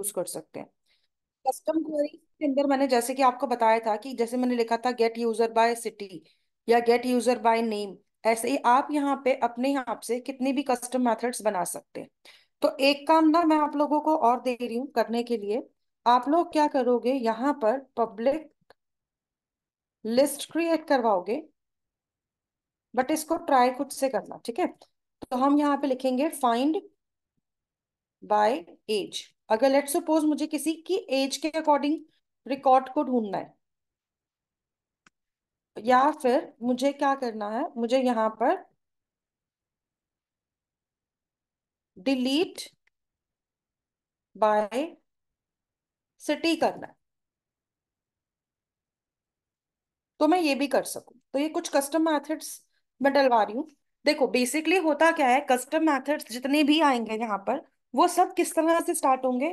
Use कर सकते हैं कस्टम क्वेरी के अंदर मैंने जैसे कि आपको बताया था कि जैसे मैंने लिखा था गेट यूजर बाय सिटी या गेट यूजर बाय नेम ऐसे ही आप यहाँ पे अपने आप हाँ से कितनी भी कस्टम मेथड्स बना सकते हैं तो एक काम ना मैं आप लोगों को और दे रही हूँ करने के लिए आप लोग क्या करोगे यहाँ पर पब्लिक लिस्ट क्रिएट करवाओगे बट इसको ट्राई खुद से करना ठीक है तो हम यहाँ पे लिखेंगे फाइंड बाय एज अगर लेट सपोज मुझे किसी की एज के अकॉर्डिंग रिकॉर्ड को ढूंढना है या फिर मुझे क्या करना है मुझे यहां पर डिलीट बाय सिटी करना है तो मैं ये भी कर सकू तो ये कुछ कस्टम मैथड्स मैं डलवा रही हूं देखो बेसिकली होता क्या है कस्टम मैथड्स जितने भी आएंगे यहां पर वो सब किस तरह से स्टार्ट होंगे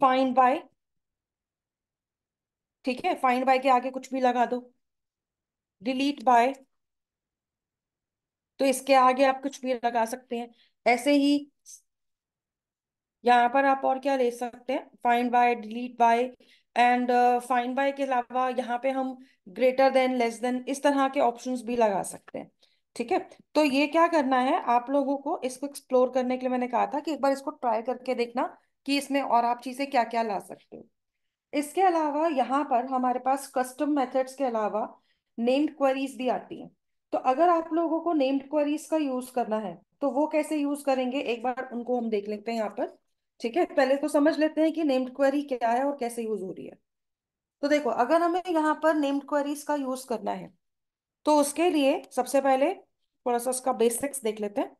फाइंड बाय ठीक है फाइंड बाय के आगे कुछ भी लगा दो डिलीट बाय तो इसके आगे आप कुछ भी लगा सकते हैं ऐसे ही यहाँ पर आप और क्या ले सकते हैं find by delete by and find by के अलावा यहाँ पे हम ग्रेटर देन लेस देन इस तरह के ऑप्शंस भी लगा सकते हैं ठीक है तो ये क्या करना है आप लोगों को इसको एक्सप्लोर करने के लिए मैंने कहा था कि एक बार इसको ट्राई करके देखना कि इसमें और आप चीजें क्या क्या ला सकते हो इसके अलावा यहाँ पर हमारे पास कस्टम मेथड्स के अलावा नेम्ड क्वेरीज भी आती हैं तो अगर आप लोगों को नेम्ड क्वेरीज का यूज करना है तो वो कैसे यूज करेंगे एक बार उनको हम देख लेते हैं यहाँ पर ठीक है पहले तो समझ लेते हैं कि नेम्ड क्वेरी क्या है और कैसे यूज हो रही है तो देखो अगर हमें यहाँ पर नेम्ड क्वेरीज का यूज करना है तो उसके लिए सबसे पहले थोड़ा सा उसका बेसिक्स देख लेते हैं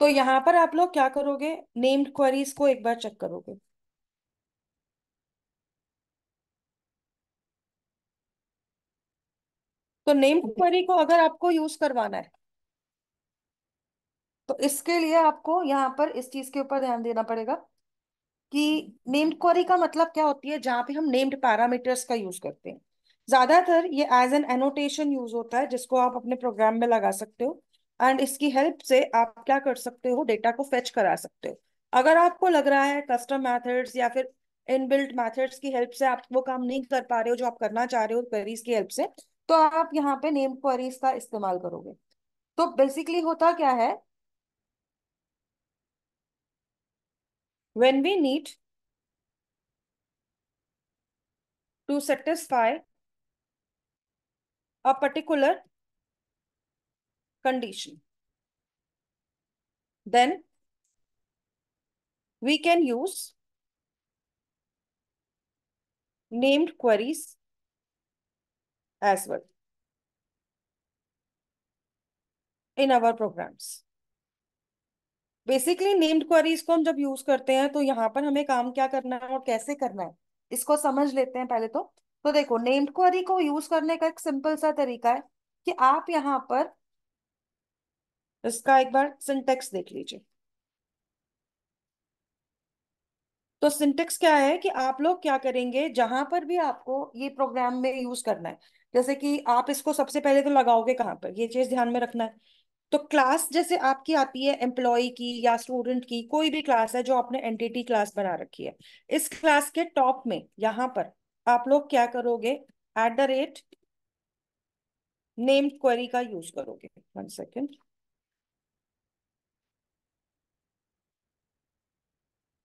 तो यहां पर आप लोग क्या करोगे नेम्ड क्वेरीज को एक बार चेक करोगे तो नेम्ड क्वेरी को अगर आपको यूज करवाना है तो इसके लिए आपको यहाँ पर इस चीज के ऊपर ध्यान देना पड़ेगा कि नेम्ड क्वेरी का मतलब क्या होती है जहां पे हम नेम्ड पैरामीटर्स का यूज करते हैं ज्यादातर ये एज एन एनोटेशन यूज होता है जिसको आप अपने प्रोग्राम में लगा सकते हो एंड इसकी हेल्प से आप क्या कर सकते हो डेटा को फेच करा सकते हो अगर आपको लग रहा है कस्टम मैथड्स या फिर इनबिल्ट मैथड्स की हेल्प से आप वो काम नहीं कर पा रहे हो जो आप करना चाह रहे हो क्वेरीज की हेल्प से तो आप यहाँ पे नेम क्वेरीज का इस्तेमाल करोगे तो बेसिकली होता क्या है when we need to satisfy a particular condition. Then we can use named queries as well in our programs. Basically named queries को हम जब यूज करते हैं तो यहाँ पर हमें काम क्या करना है और कैसे करना है इसको समझ लेते हैं पहले तो तो देखो नेम्ड क्वेरी को यूज करने का एक सिंपल सा तरीका है कि आप यहाँ पर इसका एक बार सिंटेक्स देख लीजिए तो सिंटेक्स क्या है कि आप लोग क्या करेंगे जहां पर भी आपको ये प्रोग्राम में यूज करना है जैसे कि आप इसको सबसे पहले तो लगाओगे कहाँ पर ये चीज ध्यान में रखना है तो क्लास जैसे आपकी आती है एम्प्लॉय की या स्टूडेंट की कोई भी क्लास है जो आपने एंटिटी क्लास बना रखी है इस क्लास के टॉप में यहां पर आप लोग क्या करोगे at the rate named query का यूज करोगे वन सेकेंड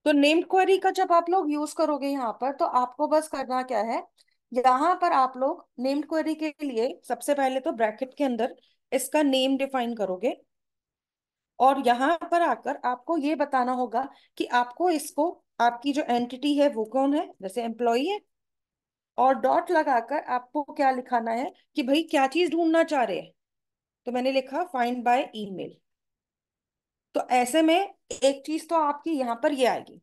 तो नेम्ड क्वेरी का जब आप लोग यूज करोगे यहाँ पर तो आपको बस करना क्या है यहाँ पर आप लोग नेम्ड क्वेरी के लिए सबसे पहले तो ब्रैकेट के अंदर इसका नेम डिफाइन करोगे और यहाँ पर आकर आपको ये बताना होगा कि आपको इसको आपकी जो एंटिटी है वो कौन है जैसे एम्प्लॉई है और डॉट लगाकर आपको क्या लिखाना है कि भाई क्या चीज ढूंढना चाह रहे हैं तो मैंने लिखा फाइंड बाय ईमेल तो ऐसे में एक चीज तो आपकी यहाँ पर ये आएगी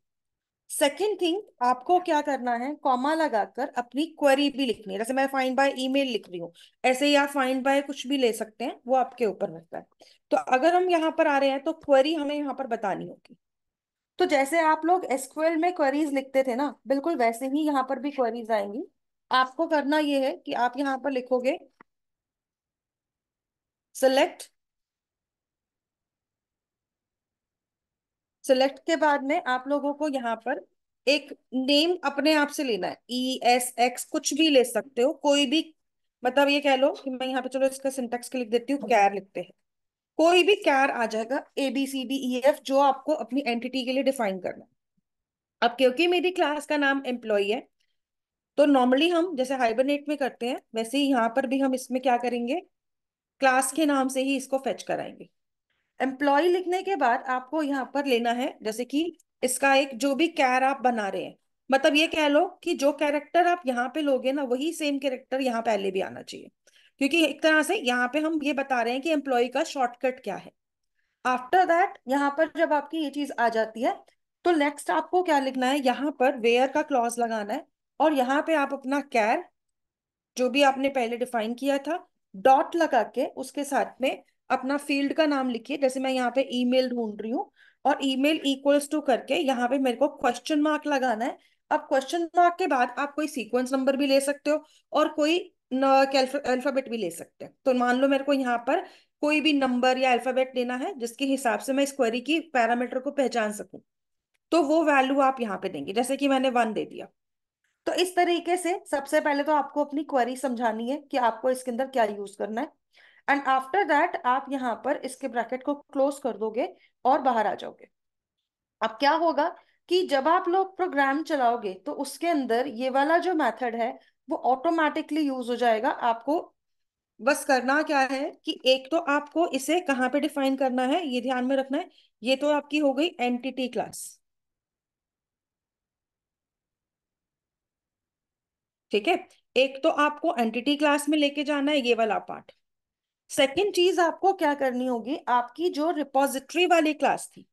सेकेंड थिंग आपको क्या करना है कॉमा लगाकर अपनी क्वेरी भी लिखनी है जैसे मैं फाइंड बाय ईमेल लिख रही हूँ ऐसे ही आप फाइंड बाय कुछ भी ले सकते हैं वो आपके ऊपर रहता है तो अगर हम यहाँ पर आ रहे हैं तो क्वेरी हमें यहाँ पर बतानी होगी तो जैसे आप लोग एसक्यूएल में क्वेरीज लिखते थे ना बिल्कुल वैसे ही यहाँ पर भी क्वेरीज आएंगी आपको करना ये है कि आप यहाँ पर लिखोगे सेलेक्ट सिलेक्ट के बाद में आप लोगों को यहाँ पर एक नेम अपने आप से लेना है ई एस एक्स कुछ भी ले सकते हो कोई भी मतलब ये कह लो कि मैं यहाँ पे चलो इसका सिंटेक्स के लिख देती हूँ कैर लिखते हैं कोई भी कैर आ जाएगा A B C D E F जो आपको अपनी एंटिटी के लिए डिफाइन करना है अब क्योंकि मेरी क्लास का नाम एम्प्लॉय है तो नॉर्मली हम जैसे हाइबरनेट में करते हैं वैसे ही यहाँ पर भी हम इसमें क्या करेंगे क्लास के नाम से ही इसको फेच कराएंगे एम्प्लॉय लिखने के बाद आपको यहाँ पर लेना है जैसे कि इसका एक जो भी कैर आप बना रहे हैं मतलब ये कह लो कि जो कैरेक्टर आप यहाँ पे लोगे ना वही सेम कैरेक्टर यहाँ पहले भी आना चाहिए क्योंकि एक तरह से यहाँ पे हम ये बता रहे हैं कि एम्प्लॉय का शॉर्टकट क्या है आफ्टर दैट यहाँ पर जब आपकी ये चीज आ जाती है तो नेक्स्ट आपको क्या लिखना है यहाँ पर वेयर का क्लॉज लगाना है और यहाँ पे आप अपना कैर जो भी आपने पहले डिफाइन किया था डॉट लगा के उसके साथ में अपना फील्ड का नाम लिखिए जैसे मैं यहाँ पे ईमेल ढूंढ रही हूँ और ईमेल इक्वल्स टू करके यहाँ पे मेरे को क्वेश्चन मार्क लगाना है अब क्वेश्चन मार्क के बाद आप कोई सीक्वेंस नंबर भी ले सकते हो और कोई अल्फाबेट भी ले सकते हो तो मान लो मेरे को यहाँ पर कोई भी नंबर या अल्फाबेट लेना है जिसके हिसाब से मैं इस क्वेरी की पैरामीटर को पहचान सकूं तो वो वैल्यू आप यहाँ पे देंगे जैसे कि मैंने वन दे दिया तो इस तरीके से सबसे पहले तो आपको अपनी क्वेरी समझानी है कि आपको इसके अंदर क्या यूज करना है एंड आफ्टर दैट आप यहाँ पर इसके ब्रैकेट को क्लोज कर दोगे और बाहर आ जाओगे अब क्या होगा कि जब आप लोग प्रोग्राम चलाओगे तो उसके अंदर ये वाला जो मेथड है वो ऑटोमेटिकली यूज हो जाएगा आपको बस करना क्या है कि एक तो आपको इसे कहाँ पे डिफाइन करना है ये ध्यान में रखना है ये तो आपकी हो गई एंटिटी क्लास ठीक है एक तो आपको एंटिटी क्लास में लेके जाना है ये वाला पार्ट सेकेंड चीज आपको क्या करनी होगी आपकी जो रिपोजिटरी वाली क्लास थी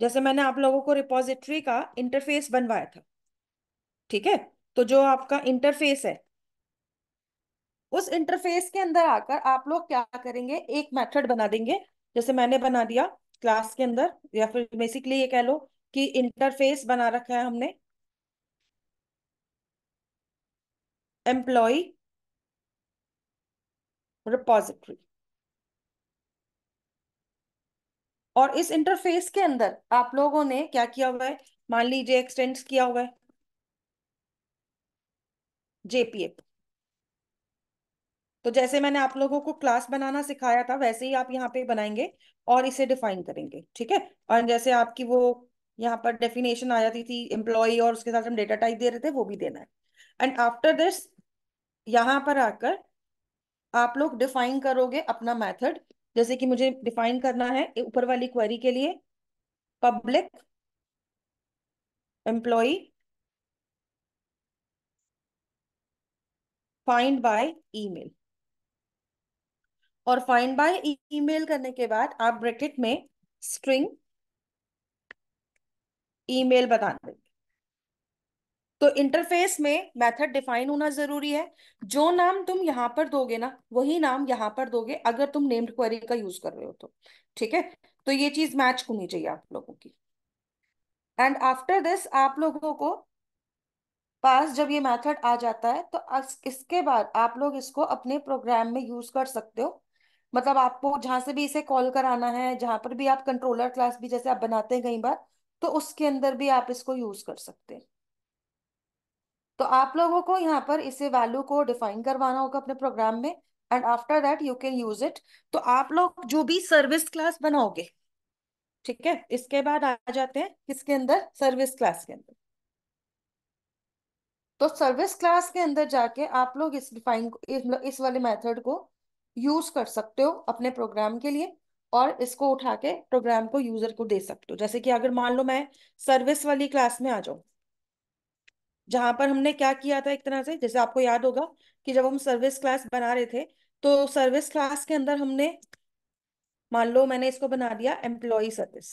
जैसे मैंने आप लोगों को रिपोजिटरी का इंटरफेस बनवाया था ठीक है तो जो आपका इंटरफेस है उस इंटरफेस के अंदर आकर आप लोग क्या करेंगे एक मेथड बना देंगे जैसे मैंने बना दिया क्लास के अंदर या फिर बेसिकली ये कह लो कि इंटरफेस बना रखा है हमने एम्प्लॉय रिपोजिटरी और इस इंटरफेस के अंदर आप लोगों ने क्या किया हुआ है मान लीजिए एक्सटेंड किया हुआ है जेपीए तो जैसे मैंने आप लोगों को क्लास बनाना सिखाया था वैसे ही आप यहाँ पे बनाएंगे और इसे डिफाइन करेंगे ठीक है और जैसे आपकी वो यहाँ पर डेफिनेशन आ जाती थी एम्प्लॉय और उसके साथ हम डेटा टाइप दे रहे थे वो भी देना है एंड आफ्टर दिस यहाँ पर आकर आप लोग डिफाइन करोगे अपना मेथड जैसे कि मुझे डिफाइन करना है ऊपर वाली क्वेरी के लिए public employee find by email और फाइंड बाय ईमेल करने के बाद आप ब्रैकेट में स्ट्रिंग ईमेल बता दें तो इंटरफेस में मेथड डिफाइन होना जरूरी है जो नाम तुम यहाँ पर दोगे ना वही नाम यहाँ पर दोगे अगर तुम नेम्ड क्वेरी का यूज कर रहे हो तो ठीक है तो ये चीज मैच होनी चाहिए आप लोगों की एंड आफ्टर दिस आप लोगों को पास जब ये मेथड आ जाता है तो इसके बाद आप लोग इसको अपने प्रोग्राम में यूज कर सकते हो मतलब आपको जहां से भी इसे कॉल कराना है जहां पर भी आप कंट्रोलर क्लास भी जैसे आप बनाते हैं कई बार तो उसके अंदर भी आप इसको यूज कर सकते हैं तो आप लोगों को यहाँ पर इसे वैल्यू को डिफाइन करवाना होगा अपने प्रोग्राम में and after that you can use it तो आप लोग जो भी सर्विस क्लास बनाओगे ठीक है इसके बाद आ जाते हैं किसके अंदर सर्विस क्लास के अंदर तो सर्विस क्लास के अंदर जाके आप लोग इस डिफाइन को इस वाले मेथड को यूज कर सकते हो अपने प्रोग्राम के लिए और इसको उठा के प्रोग्राम को यूजर को दे सकते हो जैसे कि अगर मान लो मैं सर्विस वाली क्लास में आ जाऊं जहां पर हमने क्या किया था एक तरह से जैसे आपको याद होगा कि जब हम सर्विस क्लास बना रहे थे तो सर्विस क्लास के अंदर हमने मान लो मैंने इसको बना दिया एम्प्लॉय सर्विस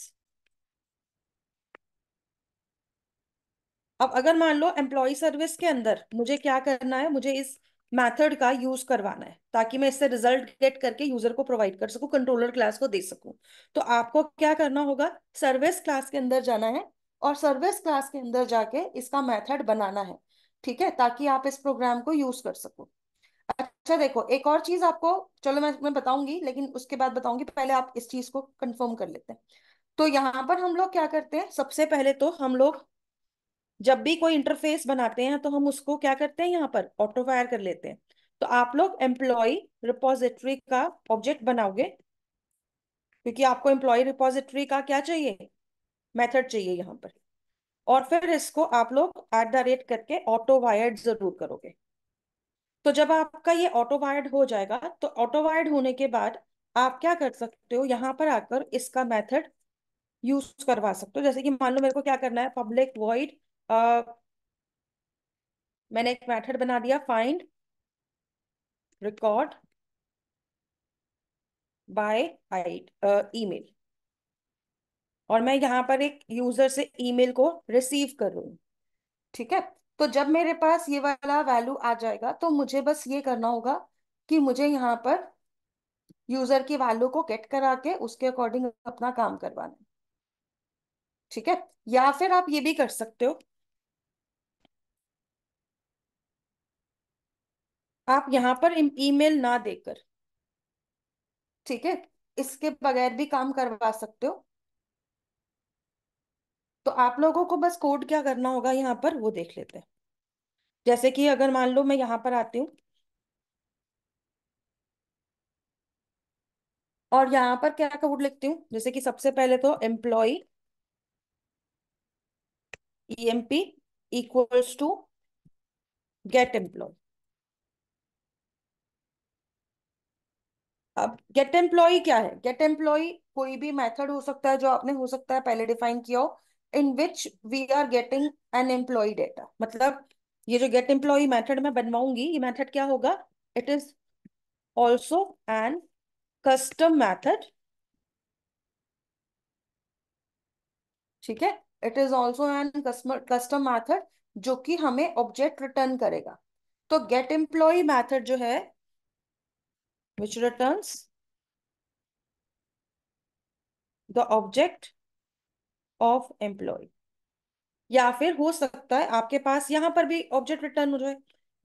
अब अगर मान लो एम्प्लॉय सर्विस के अंदर मुझे क्या करना है मुझे इस मेथड का यूज करवाना है ताकि मैं इससे रिजल्ट गेट करके यूजर को प्रोवाइड कर सकूं कंट्रोलर क्लास को दे सकूं तो आपको क्या करना होगा सर्विस क्लास के अंदर जाना है और सर्विस क्लास के अंदर जाके इसका मेथड बनाना है ठीक है ताकि आप इस प्रोग्राम को यूज कर सको अच्छा देखो एक और चीज आपको चलो मैं मैं बताऊंगी लेकिन उसके बाद बताऊंगी पहले आप इस चीज को कंफर्म कर लेते हैं तो यहाँ पर हम लोग क्या करते हैं सबसे पहले तो हम लोग जब भी कोई इंटरफेस बनाते हैं तो हम उसको क्या करते हैं यहाँ पर ऑटो कर लेते हैं तो आप लोग एम्प्लॉय रिपोजिटरी का ऑब्जेक्ट बनाओगे क्योंकि आपको एम्प्लॉय रिपोजिटरी का क्या चाहिए मेथड चाहिए यहाँ पर और फिर इसको आप लोग एट द रेट करके ऑटो वायर्ड जरूर करोगे तो जब आपका ये ऑटो वायर्ड हो जाएगा तो ऑटो वायर्ड होने के बाद आप क्या कर सकते हो यहाँ पर आकर इसका मेथड यूज करवा सकते हो जैसे कि मान लो मेरे को क्या करना है पब्लिक वॉइड मैंने एक मेथड बना दिया find record by I email और मैं यहाँ पर एक यूजर से ईमेल को रिसीव कर रही हूँ ठीक है तो जब मेरे पास ये वाला वैल्यू आ जाएगा तो मुझे बस ये करना होगा कि मुझे यहाँ पर यूजर की वैल्यू को गेट करा के उसके अकॉर्डिंग अपना काम करवाना ठीक है या फिर आप ये भी कर सकते हो आप यहाँ पर ईमेल ना देकर ठीक है इसके बगैर भी काम करवा सकते हो तो आप लोगों को बस कोड क्या करना होगा यहाँ पर वो देख लेते हैं जैसे कि अगर मान लो मैं यहाँ पर आती हूँ और यहाँ पर क्या कोड लिखती हूँ जैसे कि सबसे पहले तो employee EMP equals to get employee अब गेट एम्प्लॉय क्या है गेट एम्प्लॉय कोई भी मेथड हो सकता है जो आपने हो सकता है पहले डिफाइन किया हो in which we are getting an employee data मतलब ये जो गेट एम्प्लॉय मैथड मैं बनवाऊंगी ये मैथड क्या होगा it is also an custom method ठीक है it is also an customer custom method जो कि हमें ऑब्जेक्ट रिटर्न करेगा तो गेट एम्प्लॉय मैथड जो है which return the object of employ या फिर हो सकता है आपके पास यहाँ पर भी ऑब्जेक्ट रिटर्न हो जाए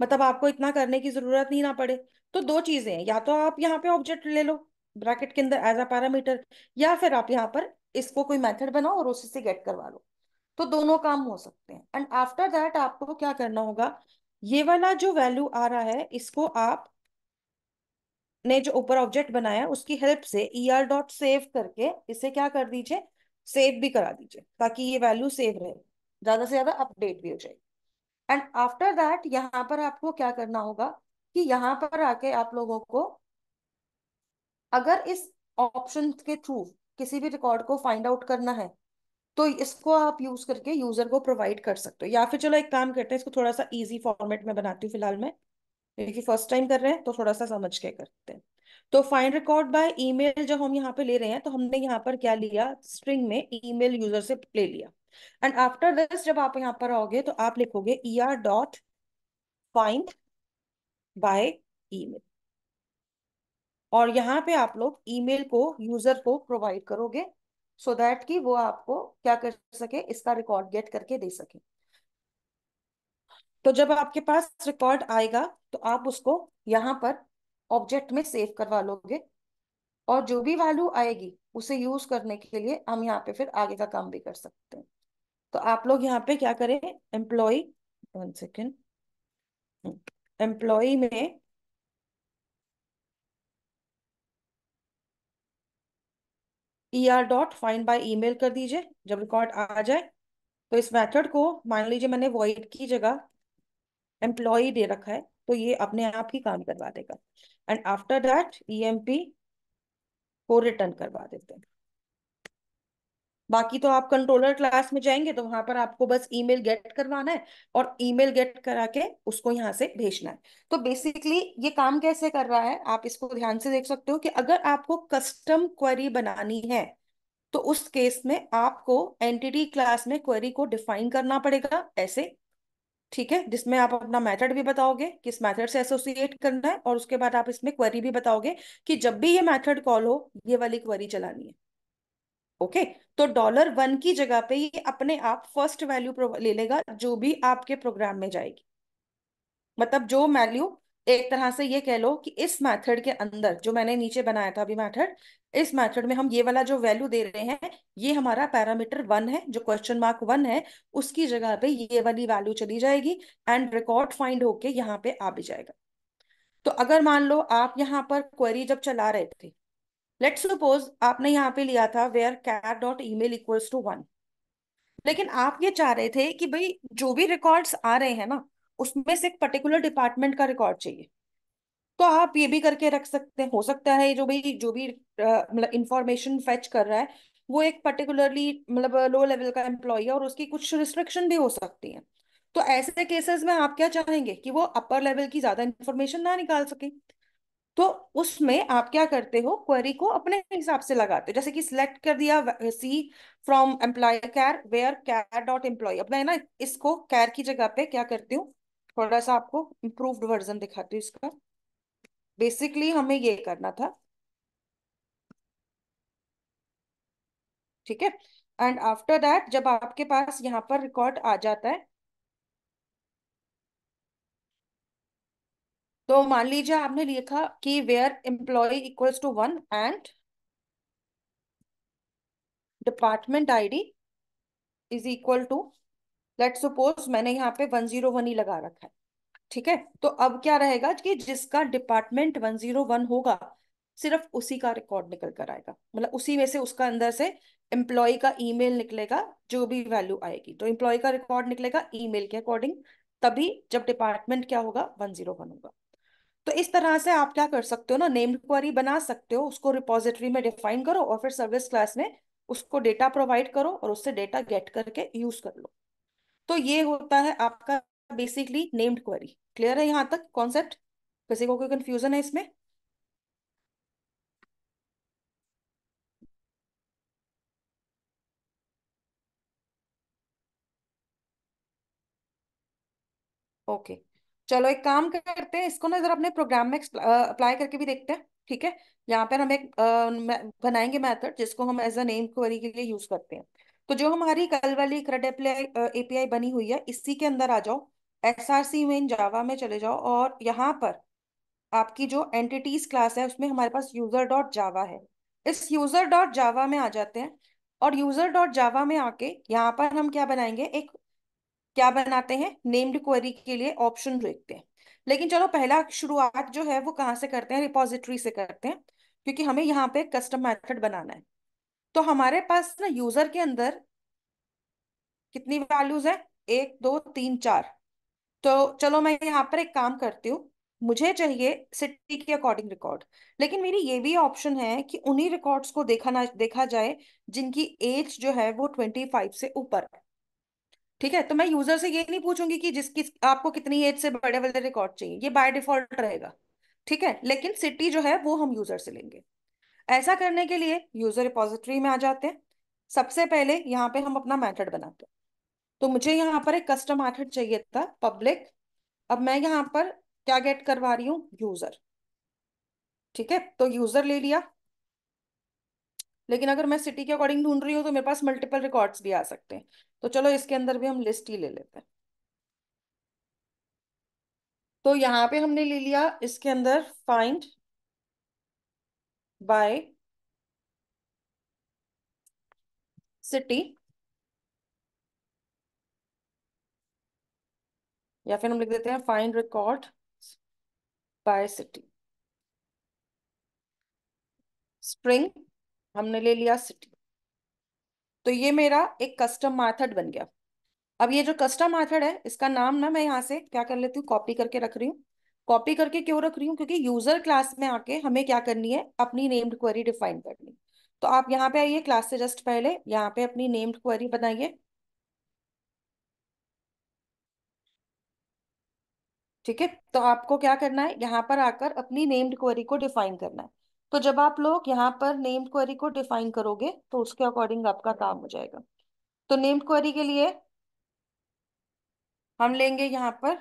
मतलब आपको इतना करने की जरूरत नहीं ना पड़े तो दो चीजें हैं या तो आप यहाँ पे ऑब्जेक्ट ले लो ब्रैकेट के अंदर एज अ पैरामीटर या फिर आप यहाँ पर इसको कोई मेथड बनाओ और उसी से गेट करवा लो तो दोनों काम हो सकते हैं एंड आफ्टर दैट आपको क्या करना होगा ये वाला जो वैल्यू आ रहा है इसको आप ने जो ऊपर ऑब्जेक्ट बनाया उसकी हेल्प से ई आर डॉट सेव करके इसे क्या कर दीजिए सेव भी करा दीजिए ताकि ये वैल्यू सेव रहे ज्यादा से ज्यादा अपडेट भी हो जाए एंड आफ्टर दैट यहाँ पर आपको क्या करना होगा कि यहाँ पर आके आप लोगों को अगर इस ऑप्शन के थ्रू किसी भी रिकॉर्ड को फाइंड आउट करना है तो इसको आप यूज करके यूजर को प्रोवाइड कर सकते हो या फिर चलो एक काम करते हैं इसको थोड़ा सा इजी फॉर्मेट में बनाती हूँ फिलहाल मैं क्योंकि फर्स्ट टाइम कर रहे हैं तो थोड़ा सा समझ के करते हैं तो फाइन रिकॉर्ड बाय ईमेल जब हम यहाँ पे ले रहे हैं तो हमने यहाँ पर क्या लिया स्ट्रिंग में ईमेल यूजर से ले लिया एंड आफ्टर दिस जब आप यहाँ पर आओगे तो आप लिखोगे E R dot find by email और यहाँ पे आप लोग ईमेल को यूजर को प्रोवाइड करोगे सो so दैट कि वो आपको क्या कर सके इसका रिकॉर्ड गेट करके दे सके तो जब आपके पास रिकॉर्ड आएगा तो आप उसको यहाँ पर ऑब्जेक्ट में सेव करवा लोगे और जो भी वैल्यू आएगी उसे यूज करने के लिए हम यहाँ पे फिर आगे का काम भी कर सकते हैं तो आप लोग यहाँ पे क्या करें एम्प्लॉई वन सेकेंड एम्प्लॉय में E R dot by by email कर दीजिए जब रिकॉर्ड आ जाए तो इस मेथड को मान लीजिए मैंने वॉइड की जगह एम्प्लॉय दे रखा है तो ये अपने आप ही काम करवा देगा एंड आफ्टर दैट ई को रिटर्न करवा देते हैं बाकी तो आप कंट्रोलर क्लास में जाएंगे तो वहां पर आपको बस ईमेल गेट करवाना है और ईमेल गेट करा के उसको यहाँ से भेजना है तो बेसिकली ये काम कैसे कर रहा है आप इसको ध्यान से देख सकते हो कि अगर आपको कस्टम क्वेरी बनानी है तो उस केस में आपको एंटिटी क्लास में क्वेरी को डिफाइन करना पड़ेगा ऐसे ठीक है जिसमें आप अपना मेथड भी बताओगे किस मेथड से एसोसिएट करना है और उसके बाद आप इसमें क्वेरी भी बताओगे कि जब भी ये मेथड कॉल हो ये वाली क्वेरी चलानी है ओके तो डॉलर वन की जगह पे ये अपने आप फर्स्ट वैल्यू ले लेगा जो भी आपके प्रोग्राम में जाएगी मतलब जो वैल्यू एक तरह से ये कह लो कि इस मेथड के अंदर जो मैंने नीचे बनाया था अभी मेथड इस मेथड में हम ये वाला जो वैल्यू दे रहे हैं ये हमारा पैरामीटर वन है जो क्वेश्चन मार्क वन है उसकी जगह पे ये वाली वैल्यू चली जाएगी एंड रिकॉर्ड फाइंड होके यहाँ पे आ भी जाएगा तो अगर मान लो आप यहाँ पर क्वेरी जब चला रहे थे लेट सपोज आपने यहाँ पे लिया था where car dot email equals to one लेकिन आप ये चाह रहे थे कि भाई जो भी रिकॉर्ड्स आ रहे हैं ना उसमें से एक पर्टिकुलर डिपार्टमेंट का रिकॉर्ड चाहिए तो आप ये भी करके रख सकते हैं हो सकता है जो भी जो भी मतलब इंफॉर्मेशन फेच कर रहा है वो एक पर्टिकुलरली मतलब लो लेवल का एम्प्लॉय है और उसकी कुछ रिस्ट्रिक्शन भी हो सकती है तो ऐसे केसेस में आप क्या चाहेंगे कि वो अपर लेवल की ज्यादा इंफॉर्मेशन ना निकाल सके तो उसमें आप क्या करते हो क्वेरी को अपने हिसाब से लगाते हो जैसे कि सिलेक्ट कर दिया C from employ car where car dot employ अपना है ना इसको कैर की जगह पे क्या करती हूँ थोड़ा सा आपको इम्प्रूव वर्जन दिखाती हूँ इसका बेसिकली हमें ये करना था ठीक है एंड आफ्टर दैट जब आपके पास यहाँ पर रिकॉर्ड आ जाता है तो मान लीजिए आपने लिखा कि where employ equals to one and department ID is equal to let suppose मैंने यहाँ पे वन जीरो वन ही लगा रखा है ठीक है तो अब क्या रहेगा कि जिसका डिपार्टमेंट वन जीरो वन होगा सिर्फ उसी का रिकॉर्ड निकल कर आएगा मतलब उसी में से उसका अंदर से एम्प्लॉय का ईमेल निकलेगा जो भी वैल्यू आएगी तो एम्प्लॉय का रिकॉर्ड निकलेगा ईमेल के अकॉर्डिंग तभी जब डिपार्टमेंट क्या होगा वन जीरो वन होगा तो इस तरह से आप क्या कर सकते हो ना नेम्ड क्वारी बना सकते हो उसको रिपोजिटरी में डिफाइन करो और फिर सर्विस क्लास में उसको डेटा प्रोवाइड करो और उससे डेटा गेट करके यूज कर लो तो ये होता है आपका बेसिकली नेम्ड क्वेरी क्लियर है यहां तक कॉन्सेप्ट किसी को कोई कंफ्यूजन है इसमें ओके okay. चलो एक काम करते हैं इसको ना जरा अपने प्रोग्राम में अप्लाई करके भी देखते हैं ठीक है यहाँ पर हम एक बनाएंगे मेथड जिसको हम एज अ नेम क्वेरी के लिए यूज करते हैं तो जो हमारी कल वाली CRUD एपीआई बनी हुई है इसी के अंदर आ जाओ एसआरसी में जावा में चले जाओ और यहाँ पर आपकी जो एंटिटीज क्लास है उसमें हमारे पास यूजर डॉट जावा है इस यूजर डॉट जावा में आ जाते हैं और यूजर डॉट जावा में आके यहाँ पर हम क्या बनाएंगे एक क्या बनाते हैं नेम्ड क्वेरी के लिए ऑप्शन देखते हैं लेकिन चलो पहला शुरुआत जो है वो कहाँ से करते हैं रिपोजिटरी से करते हैं क्योंकि हमें यहाँ पे कस्टम मैथड बनाना है तो हमारे पास ना यूजर के अंदर कितनी वैल्यूज है एक दो तीन चार तो चलो मैं यहाँ पर एक काम करती हूँ मुझे चाहिए सिटी के अकॉर्डिंग रिकॉर्ड लेकिन मेरी ये भी ऑप्शन है कि उन्हीं रिकॉर्ड्स को देखा ना देखा जाए जिनकी एज जो है वो ट्वेंटी फाइव से ऊपर है ठीक है तो मैं यूजर से ये नहीं पूछूंगी कि जिसकी आपको कितनी एज से बड़े वाले रिकॉर्ड चाहिए ये बाय डिफॉल्ट रहेगा ठीक है लेकिन सिटी जो है वो हम यूजर से लेंगे ऐसा करने के लिए यूजर रिपोजिटरी में आ जाते हैं सबसे पहले यहाँ पे हम अपना मैथड बनाते हैं तो मुझे यहाँ पर एक कस्टम मैथड चाहिए था पब्लिक अब मैं यहाँ पर क्या गेट करवा रही हूँ यूजर ठीक है तो यूजर ले लिया लेकिन अगर मैं सिटी के अकॉर्डिंग ढूंढ रही हूँ तो मेरे पास मल्टीपल रिकॉर्ड्स भी आ सकते हैं तो चलो इसके अंदर भी हम लिस्ट ही ले लेते हैं तो यहाँ पे हमने ले लिया इसके अंदर फाइंड by city या फिर हम लिख देते हैं find record by city spring हमने ले लिया सिटी तो ये मेरा एक कस्टम माथड बन गया अब ये जो कस्टम मेथड है इसका नाम ना मैं यहाँ से क्या कर लेती हूँ कॉपी करके रख रही हूँ कॉपी करके क्यों रख रही हूँ क्योंकि यूजर क्लास में आके हमें क्या करनी है अपनी नेम्ड क्वेरी डिफाइन करनी तो आप यहाँ पे आइए क्लास से जस्ट पहले यहाँ पे अपनी नेम्ड क्वेरी बनाइए ठीक है तो आपको क्या करना है यहाँ पर आकर अपनी नेम्ड क्वेरी को डिफाइन करना है तो जब आप लोग यहाँ पर नेम्ड क्वेरी को डिफाइन करोगे तो उसके अकॉर्डिंग आपका काम हो जाएगा तो नेम्ड क्वेरी के लिए हम लेंगे यहाँ पर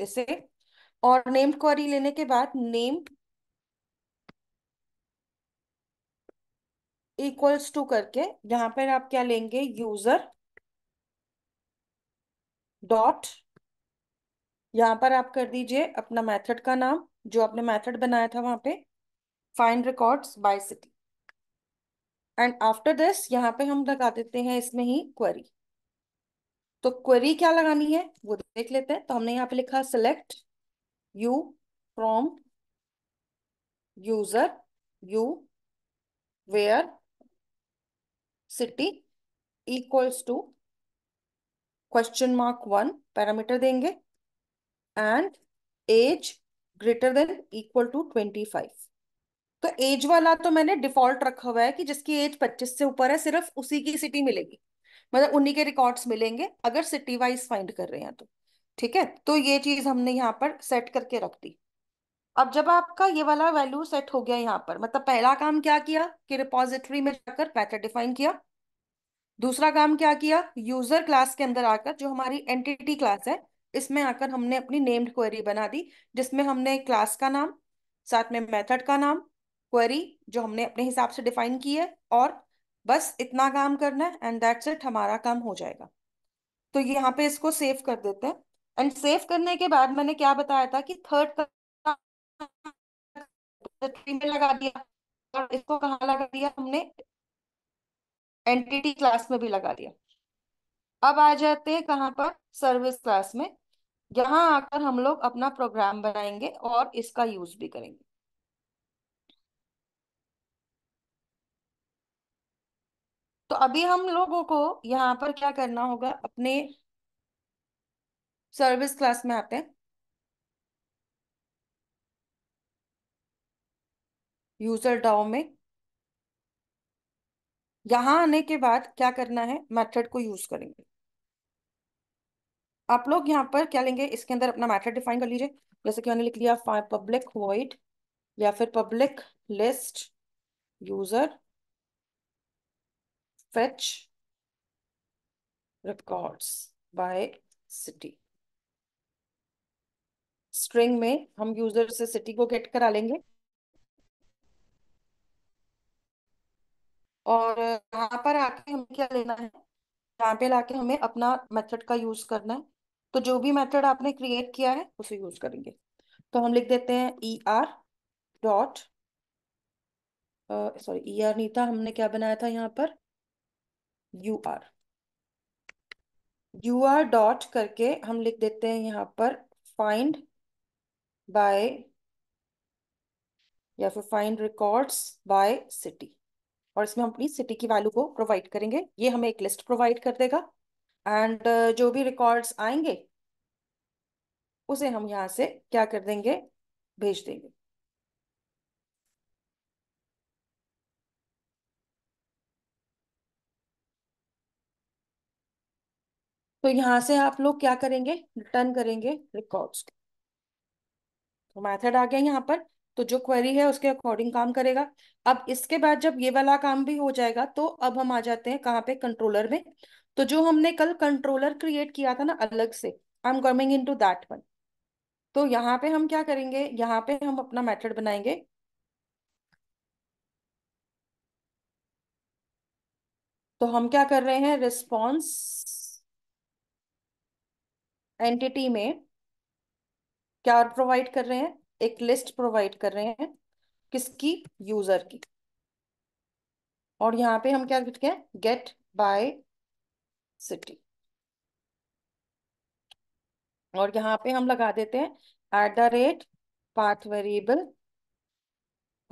इसे और नेम्ड क्वारी लेने के बाद नेम इक्वल्स टू करके यहां पर आप क्या लेंगे यूजर डॉट यहां पर आप कर दीजिए अपना मेथड का नाम जो आपने मेथड बनाया था वहां पे find records by city and after this यहां पे हम लगा देते हैं इसमें ही क्वेरी तो क्वेरी क्या लगानी है वो देख लेते हैं तो हमने यहाँ पे लिखा select U from user U where city equals to question mark one parameter देंगे and age greater than equal to twenty five तो एज वाला तो मैंने डिफॉल्ट रखा हुआ है कि जिसकी एज पच्चीस से ऊपर है सिर्फ उसी की सिटी मिलेगी मतलब उन्हीं के रिकॉर्ड्स मिलेंगे अगर सिटी वाइज फाइंड कर रहे हैं तो ठीक है तो ये चीज हमने यहाँ पर सेट करके रख दी अब जब आपका ये वाला वैल्यू सेट हो गया यहाँ पर मतलब पहला काम क्या किया कि रिपोजिटरी में जाकर पैथर डिफाइन किया दूसरा काम क्या किया यूजर क्लास के अंदर आकर जो हमारी एंटिटी क्लास है इसमें आकर हमने अपनी नेम्ड क्वेरी बना दी जिसमें हमने क्लास का नाम साथ में मेथड का नाम क्वेरी जो हमने अपने हिसाब से डिफाइन की है और बस इतना काम करना है एंड दैट्स इट हमारा काम हो जाएगा तो यहाँ पे इसको सेव कर देते हैं एंड सेव करने के बाद मैंने क्या बताया था कि थर्ड में लगा दिया और इसको कहाँ लगा दिया हमने एंटिटी क्लास में भी लगा दिया अब आ जाते हैं कहाँ पर सर्विस क्लास में यहाँ आकर हम लोग अपना प्रोग्राम बनाएंगे और इसका यूज भी करेंगे तो अभी हम लोगों को यहाँ पर क्या करना होगा अपने सर्विस क्लास में आते हैं यूजर डाओ में यहां आने के बाद क्या करना है मेथड को यूज करेंगे आप लोग यहाँ पर क्या लेंगे इसके अंदर अपना मेथड डिफाइन कर लीजिए जैसे कि मैंने लिख लिया पब्लिक वॉइड या फिर public list user fetch records by city. string में हम user से city को get करा लेंगे और यहाँ पर आके हमें क्या लेना है यहाँ पे लाके हमें अपना method का use करना है तो जो भी method आपने create किया है उसे use करेंगे तो हम लिख देते हैं E R dot sorry E R नीता हमने क्या बनाया था यहाँ पर U R U R dot करके हम लिख देते हैं यहाँ पर फाइंड बाय या फिर फाइंड रिकॉर्ड्स बाय सिटी और इसमें हम अपनी सिटी की वैल्यू को प्रोवाइड करेंगे ये हमें एक लिस्ट प्रोवाइड कर देगा एंड uh, जो भी रिकॉर्ड्स आएंगे उसे हम यहाँ से क्या कर देंगे भेज देंगे तो यहाँ से आप लोग क्या करेंगे रिटर्न करेंगे रिकॉर्ड्स तो मैथड आ गया यहाँ पर तो जो क्वेरी है उसके अकॉर्डिंग काम करेगा अब इसके बाद जब ये वाला काम भी हो जाएगा तो अब हम आ जाते हैं कहाँ पे कंट्रोलर में तो जो हमने कल कंट्रोलर क्रिएट किया था ना अलग से I am coming into that one तो यहाँ पे हम क्या करेंगे यहाँ पे हम अपना मैथड बनाएंगे तो हम क्या कर रहे हैं रिस्पॉन्स एंटिटी में क्या प्रोवाइड कर रहे हैं एक लिस्ट प्रोवाइड कर रहे हैं किसकी यूजर की और यहाँ पे हम क्या लिखते हैं गेट बाय सिटी और यहां पे हम लगा देते हैं at the rate path variable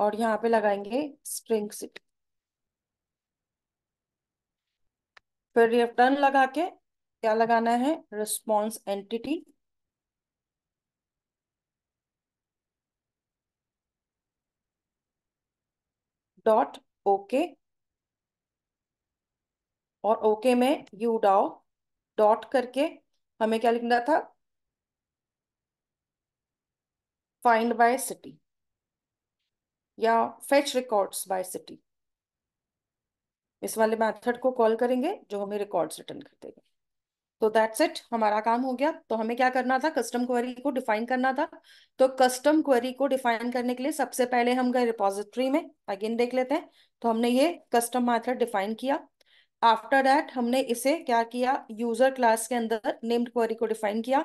और यहां पे लगाएंगे स्प्रिंग सिटी फिर रिटर्न लगा के क्या लगाना है रिस्पॉन्स एंटिटी डॉट ओके और ओके okay में यू डाओ डॉट करके हमें क्या लिखना था फाइंड बाय सिटी या फेच रिकॉर्ड्स बाय सिटी इस वाले मेथड को कॉल करेंगे जो हमें रिकॉर्ड्स रिटर्न कर देगा तो दैट्स इट हमारा काम हो गया तो हमें क्या करना था कस्टम क्वेरी को डिफाइन करना था तो कस्टम क्वेरी को डिफाइन करने के लिए सबसे पहले हम गए रिपोजिटरी में अगेन देख लेते हैं तो हमने ये कस्टम मैथड डिफाइन किया आफ्टर दैट हमने इसे क्या किया यूजर क्लास के अंदर नेम्ड क्वेरी को डिफाइन किया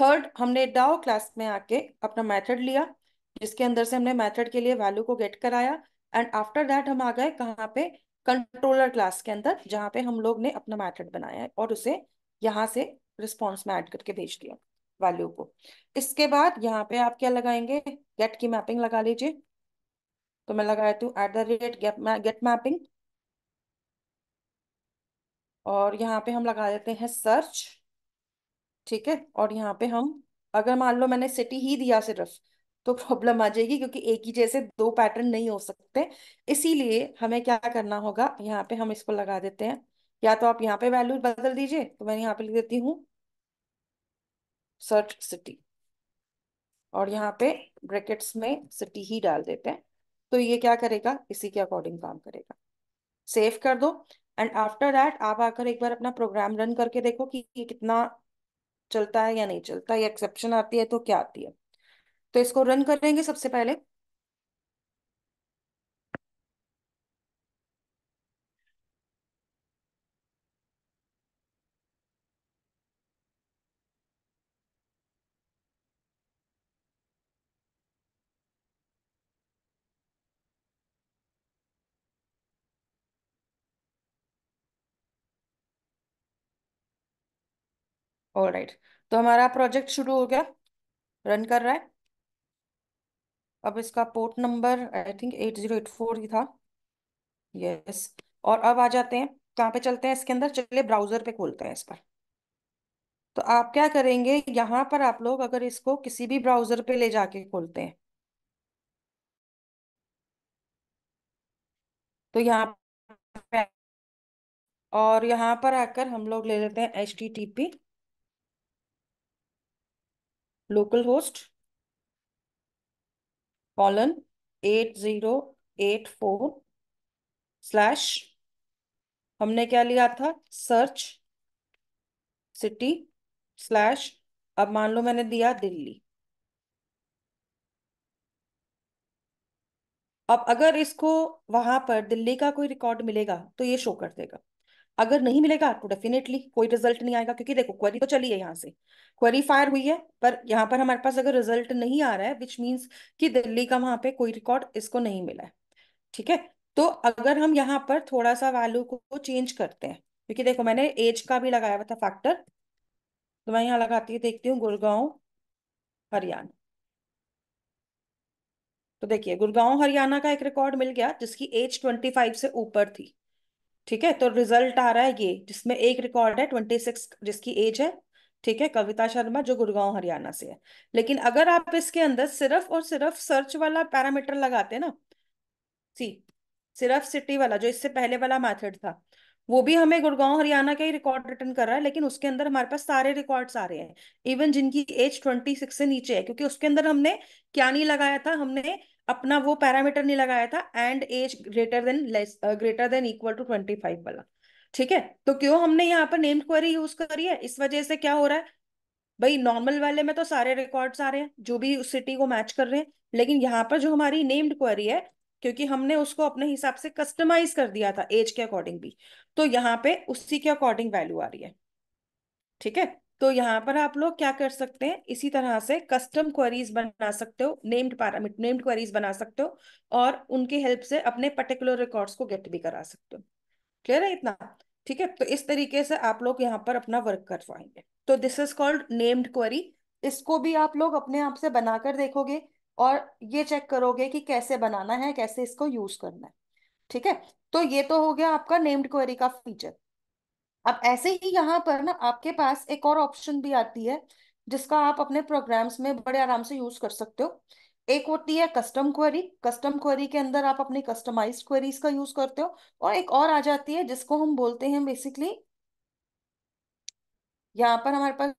थर्ड हमने डाओ क्लास में आके अपना मैथड लिया जिसके अंदर से हमने मैथड के लिए वैल्यू को गेट कराया एंड आफ्टर दैट हम आ गए कहाँ पे कंट्रोलर क्लास के अंदर जहाँ पे हम लोग ने अपना मैथड बनाया और उसे यहाँ से रिस्पॉन्स में ऐड करके भेज दिया वैल्यू को इसके बाद यहाँ पे आप क्या लगाएंगे गेट की मैपिंग लगा लीजिए तो मैं लगाती हूँ at the rate get mapping और यहाँ पे हम लगा देते हैं सर्च ठीक है और यहाँ पे हम अगर मान लो मैंने सिटी ही दिया सिर्फ तो प्रॉब्लम आ जाएगी क्योंकि एक ही जैसे दो पैटर्न नहीं हो सकते इसीलिए हमें क्या करना होगा यहाँ पे हम इसको लगा देते हैं या तो आप यहाँ पे वैल्यू बदल दीजिए तो मैं यहाँ पे लिख देती हूँ सर्च सिटी और यहाँ पे ब्रैकेट्स में सिटी ही डाल देते हैं तो ये क्या करेगा इसी के अकॉर्डिंग काम करेगा सेव कर दो एंड आफ्टर दैट आप आकर एक बार अपना प्रोग्राम रन करके देखो कि ये कितना चलता है या नहीं चलता या एक्सेप्शन आती है तो क्या आती है तो इसको रन करेंगे सबसे पहले ऑल राइट तो हमारा प्रोजेक्ट शुरू हो गया रन कर रहा है अब इसका port number I think eight zero eight four ही था यस yes. और अब आ जाते हैं कहाँ पे चलते हैं इसके अंदर चलिए ब्राउजर पे खोलते हैं इस पर तो आप क्या करेंगे यहाँ पर आप लोग अगर इसको किसी भी ब्राउजर पे ले जाके खोलते हैं तो यहाँ और यहाँ पर आकर हम लोग ले लेते हैं H T T P local host colon 8084 slash हमने क्या लिया था सर्च सिटी स्लैश अब मान लो मैंने दिया दिल्ली अब अगर इसको वहां पर दिल्ली का कोई रिकॉर्ड मिलेगा तो ये शो कर देगा अगर नहीं मिलेगा तो डेफिनेटली कोई रिजल्ट नहीं आएगा क्योंकि देखो क्वेरी तो चली है यहाँ से क्वेरी फायर हुई है पर यहाँ पर हमारे पास अगर रिजल्ट नहीं आ रहा है विच मीन्स कि दिल्ली का वहां पे कोई रिकॉर्ड इसको नहीं मिला है ठीक है तो अगर हम यहाँ पर थोड़ा सा वैल्यू को चेंज करते हैं क्योंकि देखो मैंने एज का भी लगाया हुआ था फैक्टर तो मैं यहाँ लगाती हूँ देखती हूँ गुड़गांव हरियाणा तो देखिए गुड़गांव हरियाणा का एक रिकॉर्ड मिल गया जिसकी एज ट्वेंटी फाइव से ऊपर थी ठीक है तो रिजल्ट आ रहा है ये जिसमें एक रिकॉर्ड है ट्वेंटी सिक्स जिसकी एज है ठीक है कविता शर्मा जो गुड़गांव हरियाणा से है लेकिन अगर आप इसके अंदर सिर्फ और सिर्फ सर्च वाला पैरामीटर लगाते ना सी सिर्फ सिटी वाला जो इससे पहले वाला मैथड था वो भी हमें गुड़गांव हरियाणा का ही रिकॉर्ड रिटर्न कर रहा है लेकिन उसके अंदर हमारे पास सारे रिकॉर्ड्स आ रहे हैं इवन जिनकी एज ट्वेंटी सिक्स से नीचे है क्योंकि उसके अंदर हमने क्या नहीं लगाया था हमने अपना वो पैरामीटर नहीं लगाया था and age greater than less greater than equal to twenty five वाला ठीक है तो क्यों हमने यहाँ पर नेम क्वेरी यूज करी है इस वजह से क्या हो रहा है भाई नॉर्मल वाले में तो सारे रिकॉर्ड्स आ रहे हैं जो भी उस सिटी को मैच कर रहे हैं लेकिन यहाँ पर जो हमारी नेम्ड क्वेरी है क्योंकि हमने उसको अपने हिसाब से कस्टमाइज कर दिया था एज के अकॉर्डिंग भी तो यहाँ पे उसी के अकॉर्डिंग वैल्यू आ रही है ठीक है तो यहाँ पर आप लोग क्या कर सकते हैं इसी तरह से कस्टम क्वेरीज बना सकते हो नेम्ड पैरामीटर नेम्ड क्वेरीज बना सकते हो और उनके हेल्प से अपने पर्टिकुलर रिकॉर्ड्स को गेट भी करा सकते हो क्लियर है इतना ठीक है तो इस तरीके से आप लोग यहाँ पर अपना वर्क कर पाएंगे तो this is called named query इसको भी आप लोग अपने आप से बनाकर देखोगे और ये चेक करोगे कि कैसे बनाना है कैसे इसको यूज करना है ठीक है तो ये तो हो गया आपका नेम्ड क्वेरी का फीचर अब ऐसे ही यहाँ पर ना आपके पास एक और ऑप्शन भी आती है जिसका आप अपने प्रोग्राम्स में बड़े आराम से यूज कर सकते हो एक होती है कस्टम क्वेरी कस्टम क्वेरी के अंदर आप अपनी कस्टमाइज्ड क्वेरीज का यूज करते हो और एक और आ जाती है जिसको हम बोलते हैं बेसिकली यहाँ पर हमारे पास